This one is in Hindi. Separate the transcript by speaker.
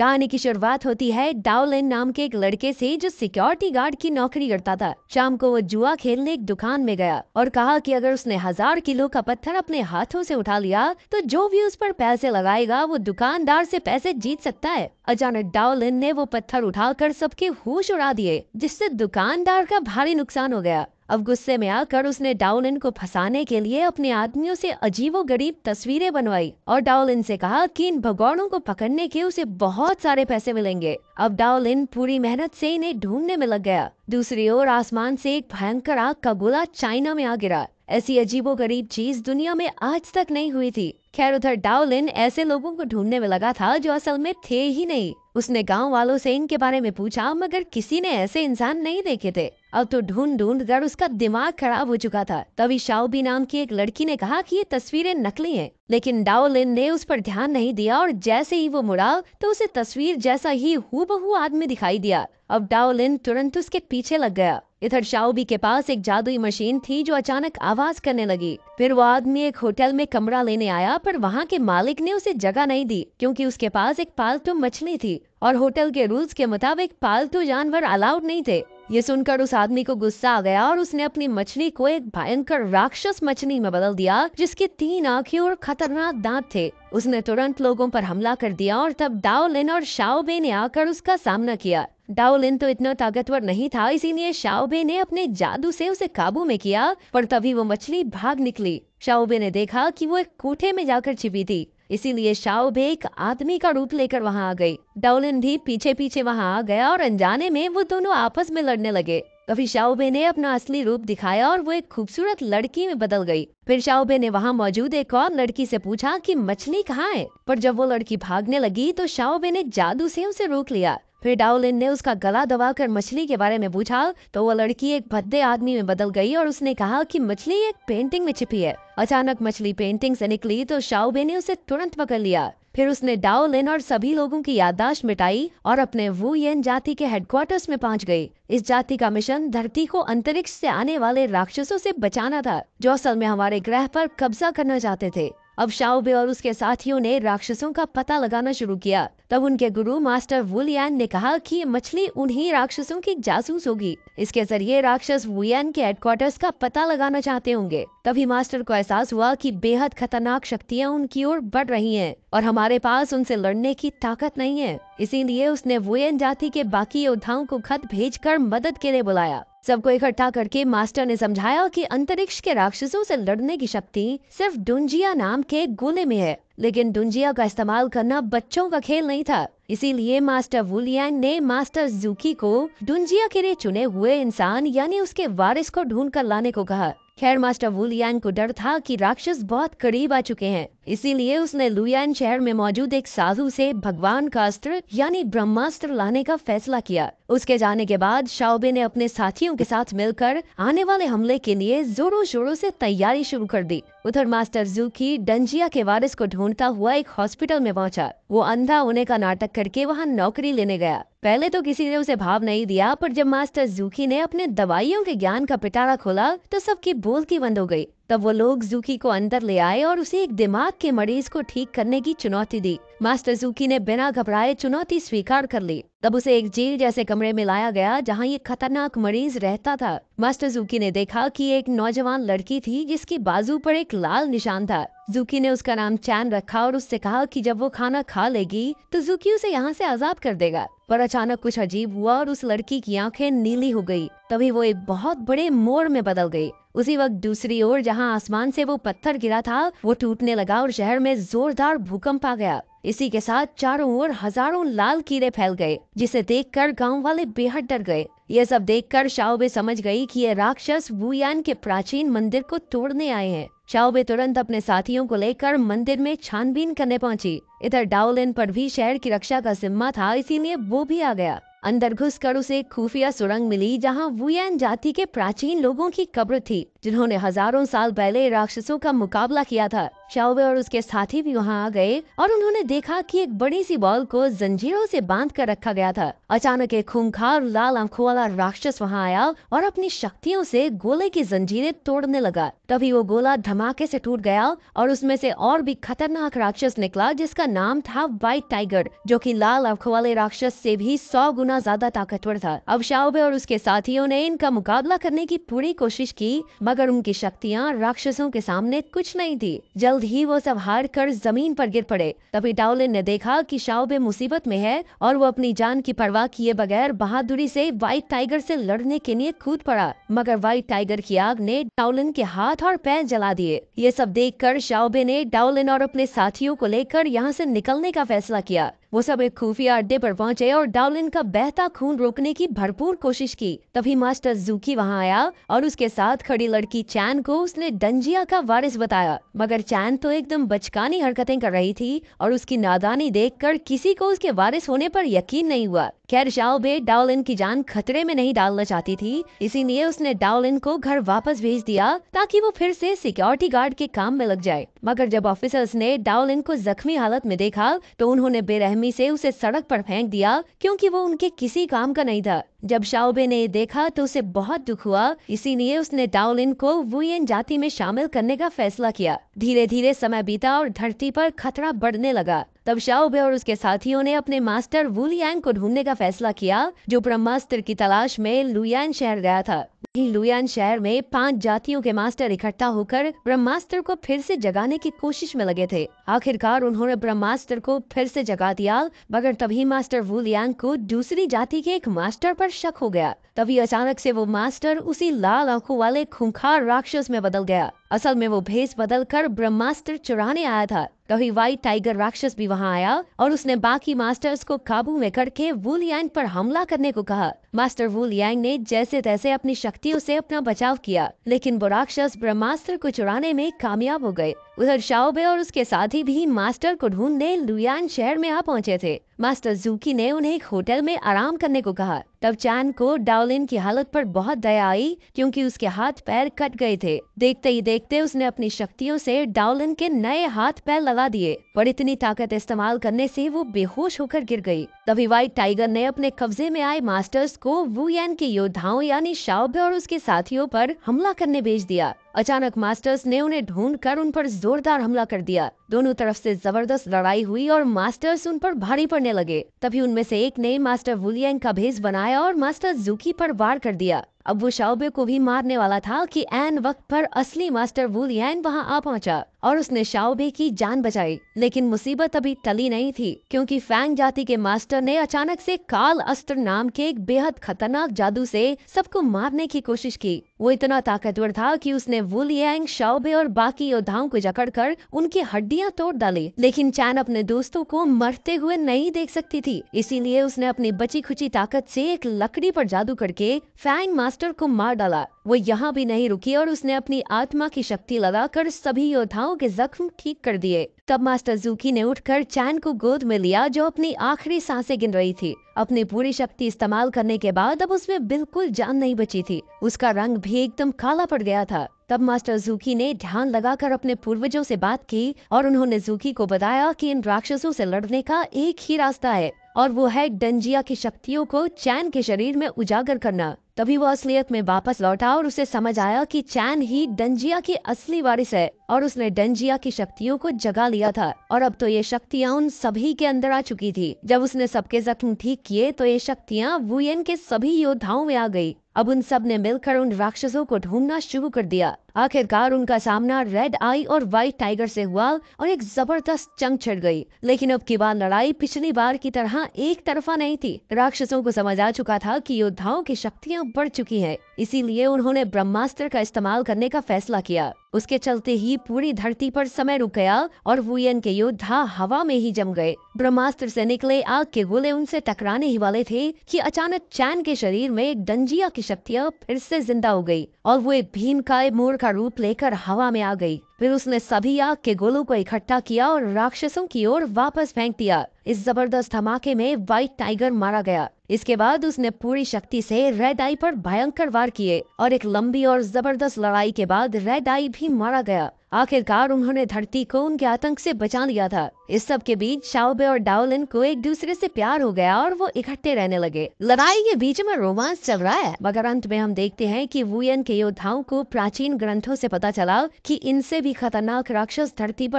Speaker 1: कहानी की शुरुआत होती है डाउलिन नाम के एक लड़के से जो सिक्योरिटी गार्ड की नौकरी करता था शाम को वो जुआ खेलने एक दुकान में गया और कहा कि अगर उसने हजार किलो का पत्थर अपने हाथों से उठा लिया तो जो भी उस पर पैसे लगाएगा वो दुकानदार से पैसे जीत सकता है अचानक डाउलिन ने वो पत्थर उठाकर सबके होश उड़ा दिए जिससे दुकानदार का भारी नुकसान हो गया अब गुस्से में आकर उसने डाउलिन को फंसाने के लिए अपने आदमियों से अजीबो गरीब तस्वीरें बनवाई और डाउलिन से कहा कि इन भगौड़ों को पकड़ने के उसे बहुत सारे पैसे मिलेंगे अब डाउलिन पूरी मेहनत से इन्हें ढूंढने में लग गया दूसरी ओर आसमान से एक भयंकर आग का गोला चाइना में आ गिरा ऐसी अजीबो गरीब चीज दुनिया में आज तक नहीं हुई थी खैर उधर डाउलिन ऐसे लोगों को ढूंढने में लगा था जो असल में थे ही नहीं उसने गांव वालों से इनके बारे में पूछा मगर किसी ने ऐसे इंसान नहीं देखे थे अब तो ढूंढ ढूंढ कर उसका दिमाग खराब हो चुका था तभी शाओबी नाम की एक लड़की ने कहा कि ये तस्वीरें नकली हैं लेकिन डाओलिन ने उस पर ध्यान नहीं दिया और जैसे ही वो मुड़ा तो उसे तस्वीर जैसा ही हूबहू आदमी दिखाई दिया अब डाओलिन तुरंत उसके पीछे लग गया इधर शाओबी के पास एक जादुई मशीन थी जो अचानक आवाज करने लगी फिर वो आदमी एक होटल में कमरा लेने आया पर वहाँ के मालिक ने उसे जगह नहीं दी क्योंकि उसके पास एक पालतू मछली थी और होटल के रूल्स के मुताबिक पालतू जानवर अलाउड नहीं थे ये सुनकर उस आदमी को गुस्सा आ गया और उसने अपनी मछली को एक भयंकर राक्षस मछली में बदल दिया जिसकी तीन आंखें और खतरनाक दांत थे उसने तुरंत लोगों पर हमला कर दिया और तब डाओलिन और शाओबे ने आकर उसका सामना किया डाओलिन तो इतना ताकतवर नहीं था इसीलिए शाओबे ने अपने जादू से उसे काबू में किया पर तभी वो मछली भाग निकली शाओबे ने देखा कि वो एक कोठे में जाकर छिपी थी इसीलिए शाओ एक आदमी का रूप लेकर वहाँ आ गई डाउलिन भी पीछे पीछे वहाँ आ गया और अनजाने में वो दोनों आपस में लड़ने लगे कभी शाओबे ने अपना असली रूप दिखाया और वो एक खूबसूरत लड़की में बदल गई। फिर शाओबे ने वहाँ मौजूद एक और लड़की से पूछा कि मछली कहाँ है पर जब वो लड़की भागने लगी तो शाओबे ने जादू से उसे रोक लिया फिर डाउलिन ने उसका गला दबाकर मछली के बारे में पूछा तो वो लड़की एक भद्दे आदमी में बदल गई और उसने कहा कि मछली एक पेंटिंग में छिपी है अचानक मछली पेंटिंग से निकली तो शाओबे ने उसे तुरंत पकड़ लिया फिर उसने डाउलिन और सभी लोगों की याददाश्त मिटाई और अपने वु येन जाति के हेडक्वार्टर्स में पहुंच गई इस जाति का मिशन धरती को अंतरिक्ष से आने वाले राक्षसों से बचाना था जो असल में हमारे ग्रह पर कब्जा करना चाहते थे अब शाओबे और उसके साथियों ने राक्षसों का पता लगाना शुरू किया तब उनके गुरु मास्टर वुलियन ने कहा कि ये मछली उन्हीं राक्षसों की जासूस होगी इसके जरिए राक्षस वुलियन के हेडक्वार्टर्स का पता लगाना चाहते होंगे तभी मास्टर को एहसास हुआ कि बेहद खतरनाक शक्तियाँ उनकी ओर बढ़ रही हैं और हमारे पास उनसे लड़ने की ताकत नहीं है इसीलिए उसने वुएन जाति के बाकी योद्धाओं को खत भेजकर मदद के लिए बुलाया सबको इकट्ठा करके मास्टर ने समझाया कि अंतरिक्ष के राक्षसों से लड़ने की शक्ति सिर्फ डुंजिया नाम के गोले में है लेकिन डुंजिया का इस्तेमाल करना बच्चों का खेल नहीं था इसीलिए मास्टर वुलियान ने मास्टर जूकी को डुंजिया के लिए चुने हुए इंसान यानी उसके वारिस को ढूंढ कर लाने को कहा खैर मास्टर वुलियान को डर था कि राक्षस बहुत करीब आ चुके हैं इसीलिए उसने लुयान शहर में मौजूद एक साधु से भगवान का अस्त्र यानी ब्रह्मास्त्र लाने का फैसला किया उसके जाने के बाद शाओबे ने अपने साथियों के साथ मिलकर आने वाले हमले के लिए जोरों शोरों से तैयारी शुरू कर दी उधर मास्टर जूकी डंजिया के वारिस को ढूंढता हुआ एक हॉस्पिटल में पहुंचा वो अंधा होने का नाटक करके वहाँ नौकरी लेने गया पहले तो किसी ने उसे भाव नहीं दिया पर जब मास्टर जूकी ने अपने दवाइयों के ज्ञान का पिटारा खोला तो सबकी बोल की बंद हो गई तब वो लोग जूकी को अंदर ले आए और उसे एक दिमाग के मरीज को ठीक करने की चुनौती दी मास्टर जूकी ने बिना घबराए चुनौती स्वीकार कर ली तब उसे एक जेल जैसे कमरे में लाया गया जहाँ ये खतरनाक मरीज रहता था मास्टर जूकी ने देखा कि एक नौजवान लड़की थी जिसकी बाजू पर एक लाल निशान था जूकी ने उसका नाम चैन रखा और उससे कहा कि जब वो खाना खा लेगी तो जूकी उसे यहाँ से आजाद कर देगा पर अचानक कुछ अजीब हुआ और उस लड़की की आंखें नीली हो गई तभी वो एक बहुत बड़े मोड़ में बदल गई उसी वक्त दूसरी ओर जहां आसमान से वो पत्थर गिरा था वो टूटने लगा और शहर में जोरदार भूकंप आ गया इसी के साथ चारों ओर हजारों लाल कीड़े फैल गए जिसे देखकर गांव वाले बेहद डर गए ये सब देखकर शाओबे समझ गई कि ये राक्षस वुयान के प्राचीन मंदिर को तोड़ने आए हैं शाओबे तुरंत अपने साथियों को लेकर मंदिर में छानबीन करने पहुंची इधर डाउलिन पर भी शहर की रक्षा का जिम्मा था इसीलिए वो भी आ गया अंदर घुसकर उसे एक खुफिया सुरंग मिली जहां वुयन जाति के प्राचीन लोगों की कब्र थी जिन्होंने हजारों साल पहले राक्षसों का मुकाबला किया था शाओबे और उसके साथी भी वहाँ आ गए और उन्होंने देखा कि एक बड़ी सी बॉल को जंजीरों से बांध कर रखा गया था अचानक एक खूंखार लाल आंखों वाला राक्षस वहाँ आया और अपनी शक्तियों से गोले की जंजीरें तोड़ने लगा तभी वो गोला धमाके से टूट गया और उसमें से और भी खतरनाक राक्षस निकला जिसका नाम था वाइट टाइगर जो की लाल आंखों वाले राक्षस से भी सौ गुना ज्यादा ताकतवर था अब शाओबे और उसके साथियों ने इनका मुकाबला करने की पूरी कोशिश की मगर उनकी शक्तियाँ राक्षसों के सामने कुछ नहीं थी जल्द ही वो सब हार कर जमीन पर गिर पड़े तभी डाउलिन ने देखा कि शाओबे मुसीबत में है और वो अपनी जान की परवाह किए बगैर बहादुरी से व्हाइट टाइगर से लड़ने के लिए कूद पड़ा मगर व्हाइट टाइगर की आग ने डाउलिन के हाथ और पैर जला दिए ये सब देख कर शाओबे ने डाउलिन और अपने साथियों को लेकर यहाँ से निकलने का फैसला किया वो सब एक खुफिया अड्डे पर पहुंचे और डाउलिन का बहता खून रोकने की भरपूर कोशिश की तभी मास्टर जूकी वहां आया और उसके साथ खड़ी लड़की चैन को उसने डंजिया का वारिस बताया मगर चैन तो एकदम बचकानी हरकतें कर रही थी और उसकी नादानी कर किसी को उसके वारिस होने पर यकीन नहीं हुआ खैर शाओ बे डाउलिन की जान खतरे में नहीं डालना चाहती थी इसीलिए उसने डाउलिन को घर वापस भेज दिया ताकि वो फिर से सिक्योरिटी गार्ड के काम में लग जाए मगर जब ऑफिसर्स ने डाउलिन को जख्मी हालत में देखा तो उन्होंने बेरहमी बेरहमी से उसे सड़क पर फेंक दिया क्योंकि वो उनके किसी काम का नहीं था जब शाओबे ने देखा तो उसे बहुत दुख हुआ इसीलिए उसने डाउलिन को वुयन जाति में शामिल करने का फैसला किया धीरे धीरे समय बीता और धरती पर खतरा बढ़ने लगा तब शाओबे और उसके साथियों ने अपने मास्टर वुलियांग को ढूंढने का फैसला किया जो ब्रह्मास्त्र की तलाश में लुयान शहर गया था लुयान शहर में पांच जातियों के मास्टर इकट्ठा होकर ब्रह्मास्त्र को फिर से जगाने की कोशिश में लगे थे आखिरकार उन्होंने ब्रह्मास्त्र को फिर से जगा दिया मगर तभी मास्टर वुलियांग को दूसरी जाति के एक मास्टर पर पर शक हो गया तभी अचानक से वो मास्टर उसी लाल आंखों वाले खूंखार राक्षस में बदल गया असल में वो भेस बदल कर ब्रह्मास्त्र चुराने आया था कभी तो व्हाइट टाइगर राक्षस भी वहाँ आया और उसने बाकी मास्टर्स को काबू में करके वुल यांग पर हमला करने को कहा मास्टर वुल यांग ने जैसे तैसे अपनी शक्तियों से अपना बचाव किया लेकिन वो राक्षस ब्रह्मास्त्र को चुराने में कामयाब हो गए उधर शाओबे और उसके साथी भी मास्टर को ढूंढने लुयान शहर में आ पहुंचे थे मास्टर जूकी ने उन्हें एक होटल में आराम करने को कहा तब चैन को डाउलिन की हालत पर बहुत दया आई क्योंकि उसके हाथ पैर कट गए थे देखते ही देखते उसने अपनी शक्तियों से डाउलिन के नए हाथ पैर लगा दबा दिए पर इतनी ताकत इस्तेमाल करने से वो बेहोश होकर गिर गई तभी व्हाइट टाइगर ने अपने कब्जे में आए मास्टर्स को वुयान के योद्धाओं यानी शाओबे और उसके साथियों पर हमला करने भेज दिया अचानक मास्टर्स ने उन्हें ढूंढ कर उन पर जोरदार हमला कर दिया दोनों तरफ से जबरदस्त लड़ाई हुई और मास्टर्स उन पर भारी पड़ने लगे तभी उनमें से एक ने मास्टर वुलियांग का भेज बनाया और मास्टर जुकी पर वार कर दिया अब वो शाओबे को भी मारने वाला था कि एन वक्त पर असली मास्टर वुलियांग वहां आ पहुंचा और उसने शाओबे की जान बचाई लेकिन मुसीबत अभी टली नहीं थी क्योंकि फैंग जाति के मास्टर ने अचानक से काल अस्त्र नाम के एक बेहद खतरनाक जादू से सबको मारने की कोशिश की वो इतना ताकतवर था कि उसने वुलियांग शाओबे और बाकी योद्धाओं को जकड़कर उनकी हड्डियां तोड़ डाली लेकिन चैन अपने दोस्तों को मरते हुए नहीं देख सकती थी इसीलिए उसने अपनी बची खुची ताकत से एक लकड़ी पर जादू करके फैंग मास्टर को मार डाला वो यहाँ भी नहीं रुकी और उसने अपनी आत्मा की शक्ति लगाकर सभी योद्धाओं के जख्म ठीक कर दिए तब मास्टर जूकी ने उठकर चैन को गोद में लिया जो अपनी आखिरी सांसें गिन रही थी अपनी पूरी शक्ति इस्तेमाल करने के बाद अब उसमें बिल्कुल जान नहीं बची थी उसका रंग भी एकदम काला पड़ गया था तब मास्टर जूकी ने ध्यान लगाकर अपने पूर्वजों से बात की और उन्होंने जूकी को बताया कि इन राक्षसों से लड़ने का एक ही रास्ता है और वो है डंजिया की शक्तियों को चैन के शरीर में उजागर करना तभी वो असलियत में वापस लौटा और उसे समझ आया कि चैन ही डंजिया की असली वारिस है और उसने डेंजिया की शक्तियों को जगा लिया था और अब तो ये शक्तियाँ उन सभी के अंदर आ चुकी थी जब उसने सबके जख्म ठीक किए तो ये शक्तियाँ वुएन के सभी योद्धाओं में आ गई अब उन सब ने मिलकर उन राक्षसों को ढूंढना शुरू कर दिया आखिरकार उनका सामना रेड आई और व्हाइट टाइगर से हुआ और एक जबरदस्त चंग छिड़ गई लेकिन अब की बार लड़ाई पिछली बार की तरह एक तरफा नहीं थी राक्षसों को समझ आ चुका था कि योद्धाओं की शक्तियाँ बढ़ चुकी हैं, इसीलिए उन्होंने ब्रह्मास्त्र का इस्तेमाल करने का फैसला किया उसके चलते ही पूरी धरती पर समय रुक गया और वुयन के योद्धा हवा में ही जम गए ब्रह्मास्त्र से निकले आग के गोले उनसे टकराने ही वाले थे कि अचानक चैन के शरीर में एक डंजिया की शक्तियाँ फिर से जिंदा हो गई और वो एक भीम का मूर का रूप लेकर हवा में आ गई फिर उसने सभी आग के गोलों को इकट्ठा किया और राक्षसों की ओर वापस फेंक दिया इस जबरदस्त धमाके में व्हाइट टाइगर मारा गया इसके बाद उसने पूरी शक्ति से रेड आई पर भयंकर वार किए और एक लंबी और जबरदस्त लड़ाई के बाद रेड आई भी मारा गया आखिरकार उन्होंने धरती को उनके आतंक से बचा लिया था इस सब के बीच शाओबे और डाउलिन को एक दूसरे से प्यार हो गया और वो इकट्ठे रहने लगे लड़ाई के बीच में रोमांस चल रहा है मगर अंत में हम देखते हैं कि वुयन के योद्धाओं को प्राचीन ग्रंथों से पता चला कि इनसे भी खतरनाक राक्षस धरती पर